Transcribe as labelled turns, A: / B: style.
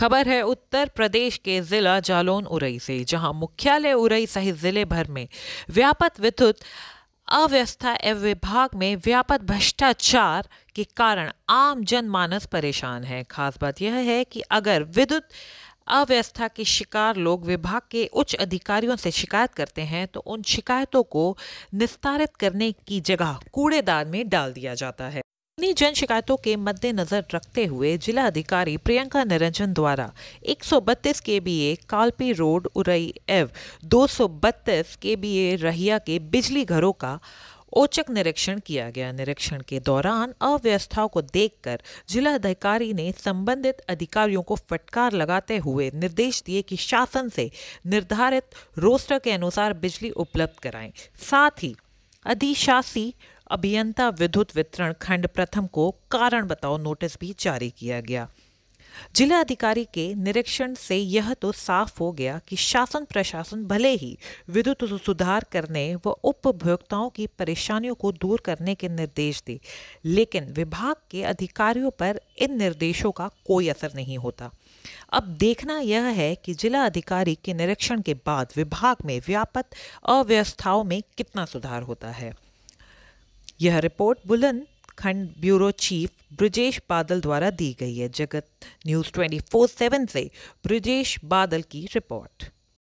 A: खबर है उत्तर प्रदेश के ज़िला जालौन उरई से जहां मुख्यालय उरई सहित ज़िले भर में व्यापक विद्युत अव्यवस्था एवं विभाग में व्यापक भ्रष्टाचार के कारण आम जनमानस परेशान है खास बात यह है कि अगर विद्युत अव्यवस्था के शिकार लोग विभाग के उच्च अधिकारियों से शिकायत करते हैं तो उन शिकायतों को निस्तारित करने की जगह कूड़ेदान में डाल दिया जाता है अपनी जन शिकायतों के मद्देनजर रखते हुए जिला अधिकारी प्रियंका निरंजन द्वारा 132 ए कालपी रोड उरई एव दो सौ बत्तीस के बी ए रहिया के बिजली घरों का औचक निरीक्षण किया गया निरीक्षण के दौरान अव्यवस्थाओं को देखकर जिला अधिकारी ने संबंधित अधिकारियों को फटकार लगाते हुए निर्देश दिए कि शासन से निर्धारित रोस्टर के अनुसार बिजली उपलब्ध कराएं साथ ही अधिशासी अभियंता विद्युत वितरण खंड प्रथम को कारण बताओ नोटिस भी जारी किया गया जिला अधिकारी के निरीक्षण से यह तो साफ हो गया कि शासन प्रशासन भले ही विद्युत सुधार करने व उपभोक्ताओं की परेशानियों को दूर करने के निर्देश दे लेकिन विभाग के अधिकारियों पर इन निर्देशों का कोई असर नहीं होता अब देखना यह है कि जिला अधिकारी के निरीक्षण के बाद विभाग में व्यापक अव्यवस्थाओं में कितना सुधार होता है यह रिपोर्ट बुलंद खंड ब्यूरो चीफ ब्रजेश बादल द्वारा दी गई है जगत न्यूज़ 24/7 से ब्रजेश बादल की रिपोर्ट